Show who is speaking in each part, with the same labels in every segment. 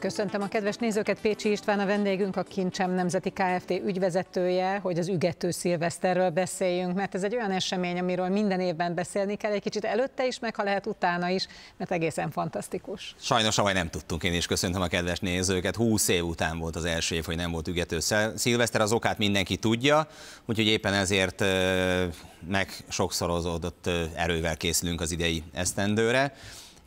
Speaker 1: Köszöntöm a kedves nézőket, Pécsi István a vendégünk, a Kincsem Nemzeti Kft. ügyvezetője, hogy az ügető szilveszterről beszéljünk, mert ez egy olyan esemény, amiről minden évben beszélni kell, egy kicsit előtte is, meg ha lehet utána is, mert egészen fantasztikus.
Speaker 2: Sajnos, ahogy nem tudtunk, én is köszöntöm a kedves nézőket. 20 év után volt az első év, hogy nem volt ügető szilveszter, az okát mindenki tudja, úgyhogy éppen ezért meg sokszorozódott erővel készülünk az idei esztendőre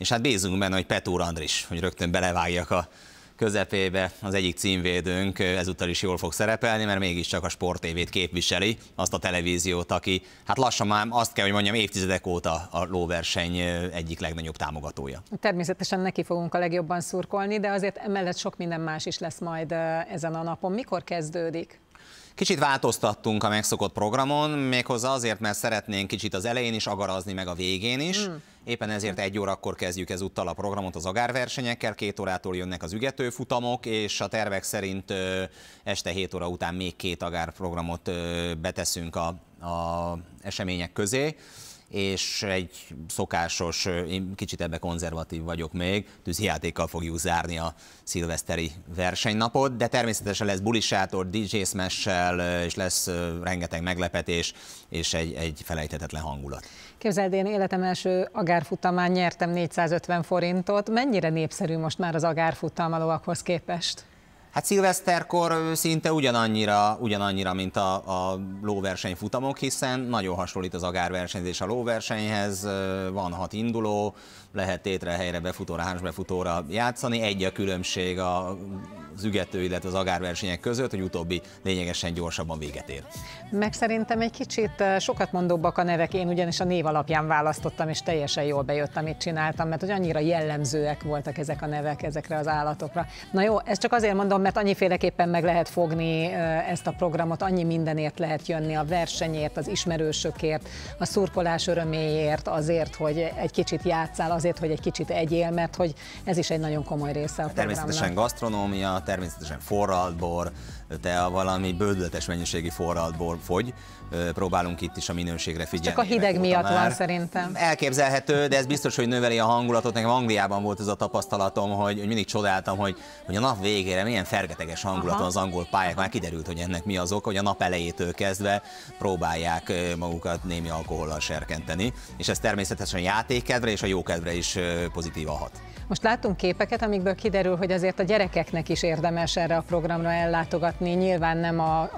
Speaker 2: és hát bízunk benne, hogy Petúr Andris, hogy rögtön belevágjak a közepébe az egyik címvédőnk ezúttal is jól fog szerepelni, mert mégiscsak a sportévét képviseli, azt a televíziót, aki hát lassan már azt kell, hogy mondjam, évtizedek óta a lóverseny egyik legnagyobb támogatója.
Speaker 1: Természetesen neki fogunk a legjobban szurkolni, de azért emellett sok minden más is lesz majd ezen a napon. Mikor kezdődik?
Speaker 2: Kicsit változtattunk a megszokott programon, méghozzá azért, mert szeretnénk kicsit az elején is agarazni, meg a végén is. Mm. Éppen ezért egy órakor kezdjük ezúttal a programot az agárversenyekkel, két órától jönnek az ügetőfutamok, és a tervek szerint este 7 óra után még két agárprogramot beteszünk a, a események közé és egy szokásos, én kicsit ebbe konzervatív vagyok még, tűzjátékkal fogjuk zárni a szilveszteri versenynapot, de természetesen lesz bulisátor, DJ smash-sel, és lesz rengeteg meglepetés, és egy, egy felejthetetlen hangulat.
Speaker 1: Képzeld, én életem első agárfutamán nyertem 450 forintot. Mennyire népszerű most már az agárfutam képest?
Speaker 2: Hát szilveszterkor szinte ugyanannyira, ugyanannyira mint a, a lóverseny futamok, hiszen nagyon hasonlít az agárversenyzés a lóversenyhez, van hat induló, lehet tétre, helyre, befutóra, hánsbefutóra játszani. Egy a különbség az ügető, illetve az agárversenyek között, hogy utóbbi lényegesen gyorsabban véget ér.
Speaker 1: Meg szerintem egy kicsit sokat mondóbbak a nevek, én ugyanis a név alapján választottam, és teljesen jól bejött, amit csináltam, mert hogy annyira jellemzőek voltak ezek a nevek ezekre az állatokra. Na jó, ezt csak azért mondom, van, mert annyiféleképpen meg lehet fogni eh, ezt a programot, annyi mindenért lehet jönni, a versenyért, az ismerősökért, a szurkolás öröméért, azért, hogy egy kicsit játszál, azért, hogy egy kicsit egyél, mert hogy ez is egy nagyon komoly része a hát programnak. Természetesen
Speaker 2: gasztronómia, természetesen forraltbor, te a valami bődletes mennyiségi forraltbor fogy, próbálunk itt is a minőségre figyelni. Csak a hideg miatt már. van szerintem. Elképzelhető, de ez biztos, hogy növeli a hangulatot. Nekem Angliában volt ez a tapasztalatom, hogy, hogy mindig csodáltam, hogy, hogy a nap végére milyen fergeteges hangulaton az angol pályák. Már kiderült, hogy ennek mi az hogy a nap elejétől kezdve próbálják magukat némi alkohollal serkenteni. És ez természetesen a játékkedvre és a jókedvre is pozitívan hat.
Speaker 1: Most látunk képeket, amikből kiderül, hogy azért a gyerekeknek is érdemes erre a programra ellátogatni. Nyilván nem a,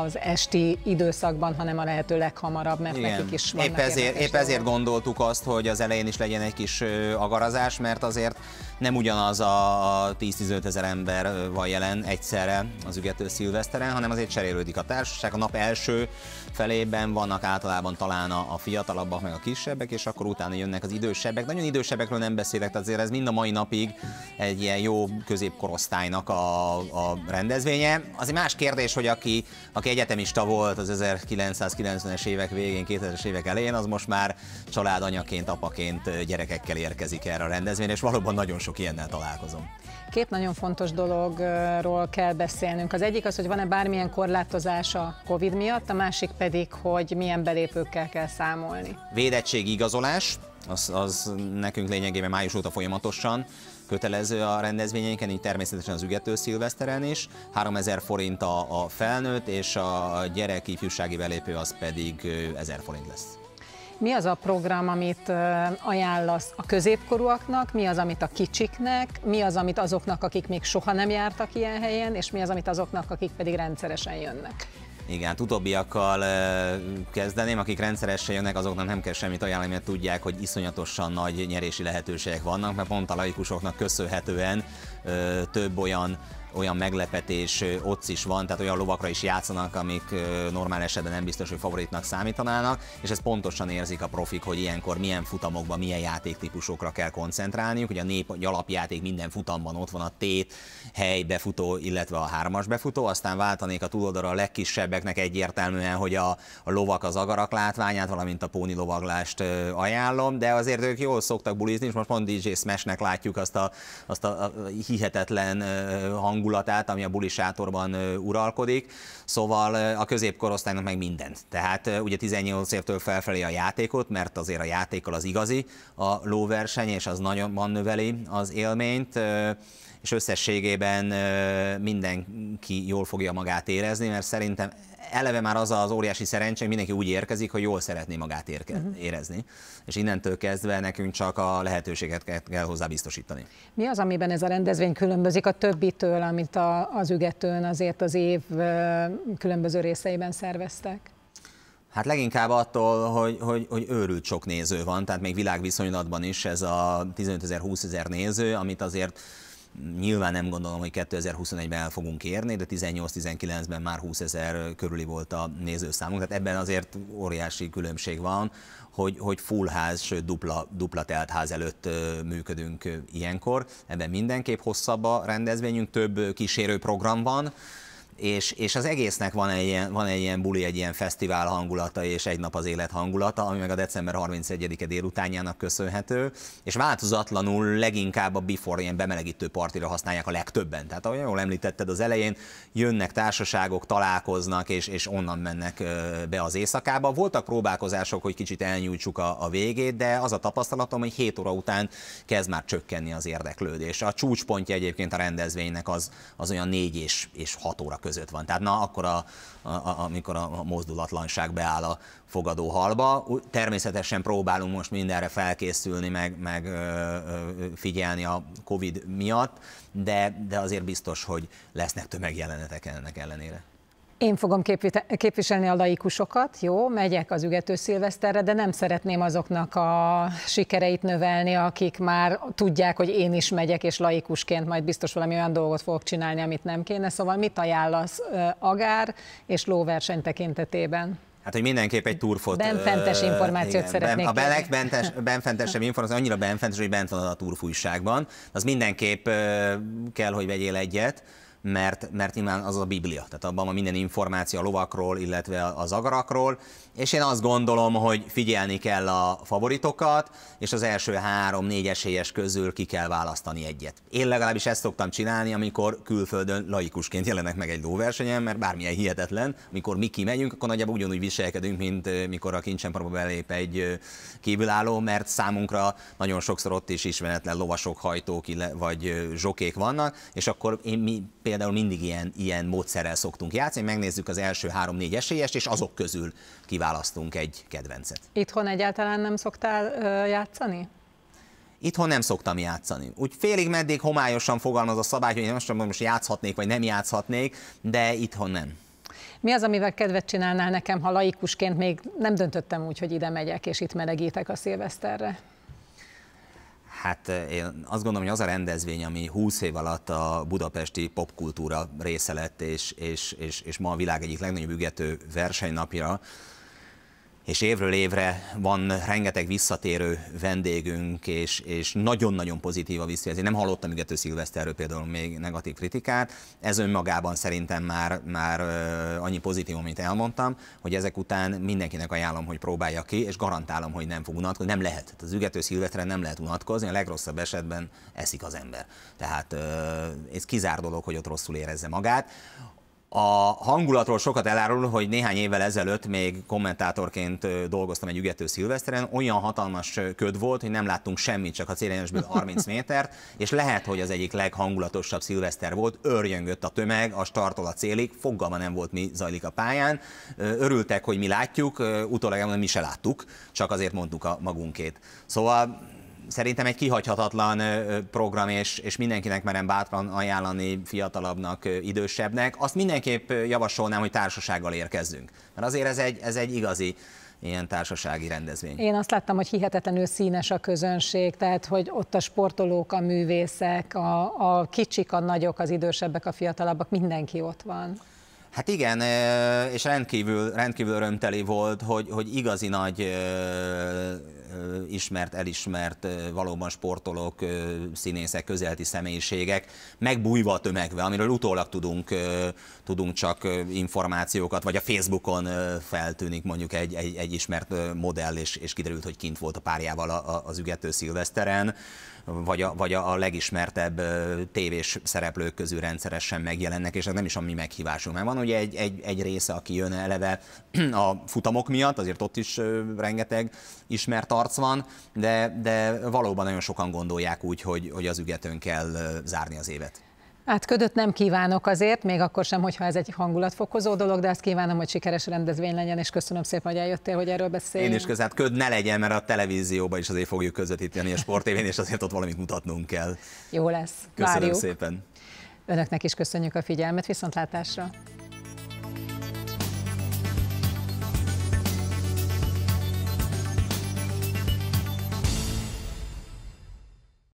Speaker 1: az esti időszakban, hanem a lehető leghamarabb, mert Igen. nekik is van. Épp ezért, épp
Speaker 2: ezért gondoltuk azt, hogy az elején is legyen egy kis agarazás, mert azért nem ugyanaz a 10-15 ezer ember van jelen egyszerre az ügető szilveszteren, hanem azért cserélődik a társaság. A nap első felében vannak általában talán a, fiatalabbak, meg a kisebbek, és akkor utána jönnek az idősebbek. Nagyon idősebbekről nem beszélek, tehát azért ez mind a mai napig egy ilyen jó középkorosztálynak a, a rendezvénye. Az egy más kérdés, hogy aki, aki egyetemista volt az 1900. 1990-es évek végén, 2000-es évek elején, az most már családanyaként, apaként gyerekekkel érkezik erre a rendezvényre, és valóban nagyon sok ilyennel találkozom.
Speaker 1: Két nagyon fontos dologról kell beszélnünk. Az egyik az, hogy van-e bármilyen korlátozás a COVID miatt, a másik pedig, hogy milyen belépőkkel kell számolni.
Speaker 2: Védettségigazolás, igazolás, az, az nekünk lényegében május óta folyamatosan kötelező a rendezvényeinken, így természetesen az ügető szilveszteren is. 3000 forint a, a felnőtt, és a gyerek ifjúsági belépő az pedig 1000 forint lesz.
Speaker 1: Mi az a program, amit ajánlasz a középkorúaknak, mi az, amit a kicsiknek, mi az, amit azoknak, akik még soha nem jártak ilyen helyen, és mi az, amit azoknak, akik pedig rendszeresen jönnek?
Speaker 2: Igen, hát utóbbiakkal kezdeném, akik rendszeresen jönnek, azoknak nem kell semmit ajánlani, mert tudják, hogy iszonyatosan nagy nyerési lehetőségek vannak, mert pont a laikusoknak köszönhetően több olyan olyan meglepetés ott is van, tehát olyan lovakra is játszanak, amik normál esetben nem biztos, hogy favoritnak számítanának, és ez pontosan érzik a profik, hogy ilyenkor milyen futamokban, milyen játéktípusokra kell koncentrálniuk. hogy a nép alapjáték minden futamban ott van a tét, hely, befutó, illetve a hármas befutó, aztán váltanék a túloldalra a legkisebbeknek egyértelműen, hogy a, a lovak az agarak látványát, valamint a póni lovaglást ajánlom, de azért ők jól szoktak bulizni, és most pont DJ Smashnek látjuk azt a, azt a hihetetlen hang hangulatát, ami a buli sátorban uralkodik, szóval a középkorosztálynak meg mindent. Tehát ugye 18 évtől felfelé a játékot, mert azért a játékkal az igazi a lóverseny, és az nagyon növeli az élményt, és összességében mindenki jól fogja magát érezni, mert szerintem eleve már az az óriási szerencse, hogy mindenki úgy érkezik, hogy jól szeretné magát érke, uh-huh. érezni. És innentől kezdve nekünk csak a lehetőséget kell, hozzá biztosítani.
Speaker 1: Mi az, amiben ez a rendezvény különbözik a többitől, amit a, az ügetőn azért az év különböző részeiben szerveztek?
Speaker 2: Hát leginkább attól, hogy, hogy, hogy őrült sok néző van, tehát még világviszonylatban is ez a 15 ezer, 20 ezer néző, amit azért Nyilván nem gondolom, hogy 2021-ben el fogunk érni, de 18-19-ben már 20 ezer körüli volt a nézőszámunk, tehát ebben azért óriási különbség van, hogy, hogy full ház, sőt dupla, dupla telt ház előtt működünk ilyenkor, ebben mindenképp hosszabb a rendezvényünk, több kísérő program van, és, és az egésznek van egy, ilyen, van egy ilyen buli, egy ilyen fesztivál hangulata és egy nap az élet hangulata, ami meg a december 31-e délutánjának köszönhető, és változatlanul leginkább a before ilyen bemelegítő partira használják a legtöbben. Tehát ahogy jól említetted az elején, jönnek társaságok, találkoznak, és, és onnan mennek be az éjszakába. Voltak próbálkozások, hogy kicsit elnyújtsuk a, a végét, de az a tapasztalatom, hogy 7 óra után kezd már csökkenni az érdeklődés. A csúcspontja egyébként a rendezvénynek az, az olyan 4 és, és 6 óra között között van. Tehát na, akkor a, a, amikor a mozdulatlanság beáll a fogadó halba, természetesen próbálunk most mindenre felkészülni, meg, meg figyelni a Covid miatt, de, de azért biztos, hogy lesznek tömegjelenetek ennek ellenére.
Speaker 1: Én fogom képviselni a laikusokat, jó, megyek az ügető szilveszterre, de nem szeretném azoknak a sikereit növelni, akik már tudják, hogy én is megyek, és laikusként majd biztos valami olyan dolgot fogok csinálni, amit nem kéne. Szóval mit ajánlasz agár és lóverseny tekintetében?
Speaker 2: Hát, hogy mindenképp egy turfot... Benfentes információt igen, szeretnék. Ben, a beleg bentes, benfentesebb információ, annyira benfentes, hogy bent van a turfújságban, Az mindenképp kell, hogy vegyél egyet mert, mert nyilván az a Biblia, tehát abban van minden információ a lovakról, illetve az agarakról, és én azt gondolom, hogy figyelni kell a favoritokat, és az első három-négy esélyes közül ki kell választani egyet. Én legalábbis ezt szoktam csinálni, amikor külföldön laikusként jelenek meg egy lóversenyen, mert bármilyen hihetetlen, mikor mi kimegyünk, akkor nagyjából ugyanúgy viselkedünk, mint eh, mikor a kincsenparba belép egy eh, kívülálló, mert számunkra nagyon sokszor ott is ismeretlen lovasok, hajtók vagy eh, zsokék vannak, és akkor én mi például mindig ilyen, ilyen módszerrel szoktunk játszani, megnézzük az első három-négy esélyest, és azok közül kiválasztunk egy kedvencet.
Speaker 1: Itthon egyáltalán nem szoktál ö, játszani?
Speaker 2: Itthon nem szoktam játszani. Úgy félig meddig homályosan fogalmaz a szabály, hogy most, most játszhatnék, vagy nem játszhatnék, de itthon nem.
Speaker 1: Mi az, amivel kedvet csinálnál nekem, ha laikusként még nem döntöttem úgy, hogy ide megyek, és itt melegítek a szilveszterre?
Speaker 2: Hát eh, én azt gondolom, hogy az a rendezvény, ami 20 év alatt a budapesti popkultúra része lett, és, és, és, és ma a világ egyik legnagyobb ügető versenynapja, és évről évre van rengeteg visszatérő vendégünk, és, és nagyon-nagyon pozitív a visszajelzés. Nem hallottam ügető szilveszterről például még negatív kritikát, ez önmagában szerintem már, már annyi pozitív, amit elmondtam, hogy ezek után mindenkinek ajánlom, hogy próbálja ki, és garantálom, hogy nem fog unatkozni. Nem lehet. Tehát az ügető szilveszteren nem lehet unatkozni, a legrosszabb esetben eszik az ember. Tehát ez kizár dolog, hogy ott rosszul érezze magát. A hangulatról sokat elárul, hogy néhány évvel ezelőtt még kommentátorként dolgoztam egy ügető szilveszteren, olyan hatalmas köd volt, hogy nem láttunk semmit, csak a célirányosból 30 métert, és lehet, hogy az egyik leghangulatosabb szilveszter volt, örjöngött a tömeg, a startol a célig, fogalma nem volt, mi zajlik a pályán, örültek, hogy mi látjuk, utólag mi se láttuk, csak azért mondtuk a magunkét. Szóval szerintem egy kihagyhatatlan program, és, és mindenkinek merem bátran ajánlani fiatalabbnak, idősebbnek. Azt mindenképp javasolnám, hogy társasággal érkezzünk. Mert azért ez egy, ez egy igazi ilyen társasági rendezvény.
Speaker 1: Én azt láttam, hogy hihetetlenül színes a közönség, tehát hogy ott a sportolók, a művészek, a, a kicsik, a nagyok, az idősebbek, a fiatalabbak, mindenki ott van.
Speaker 2: Hát igen, és rendkívül, rendkívül örömteli volt, hogy, hogy igazi nagy ismert, elismert valóban sportolók, színészek, közelti személyiségek megbújva tömegve, amiről utólag tudunk, tudunk csak információkat, vagy a Facebookon feltűnik mondjuk egy, egy, egy ismert modell, és, és kiderült, hogy kint volt a párjával az ügető szilveszteren vagy a, vagy a legismertebb tévés szereplők közül rendszeresen megjelennek, és ez nem is a mi meghívásunk, mert van ugye egy, egy, egy része, aki jön eleve a futamok miatt, azért ott is rengeteg ismert arc van, de, de valóban nagyon sokan gondolják úgy, hogy, hogy az ügetőn kell zárni az évet.
Speaker 1: Hát ködöt nem kívánok azért, még akkor sem, hogyha ez egy hangulatfokozó dolog, de azt kívánom, hogy sikeres rendezvény legyen, és köszönöm szépen, hogy eljöttél, hogy erről beszélj. Én is között,
Speaker 2: hát köd ne legyen, mert a televízióban is azért fogjuk közvetíteni a sportévén, és azért ott valamit mutatnunk kell.
Speaker 1: Jó lesz. Köszönöm Várjuk. szépen. Önöknek is köszönjük a figyelmet, viszontlátásra.